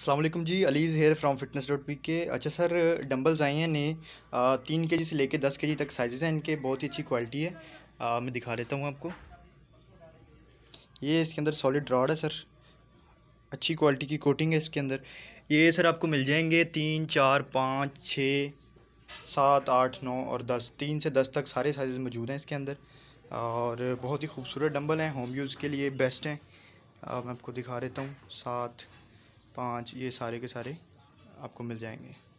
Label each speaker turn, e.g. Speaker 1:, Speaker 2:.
Speaker 1: Aslam ji Ali's here from fitness dot P K अच्छा sir dumbbells आए हैं नए तीन के जी से लेके दस के जी तक साइज़ हैं इनके बहुत ही अच्छी क्वालिटी है आ, मैं दिखा देता हूँ आपको ये इसके अंदर सॉलिड रॉड है सर अच्छी क्वालिटी की कोटिंग है इसके अंदर ये सर आपको मिल जाएंगे तीन चार पाँच छः सात आठ नौ और दस तीन से दस तक सारे साइज़ मौजूद हैं इसके अंदर और बहुत ही खूबसूरत डम्बल हैं होम यूज़ के लिए बेस्ट हैं मैं आपको दिखा देता हूँ सात पाँच ये सारे के सारे आपको मिल जाएंगे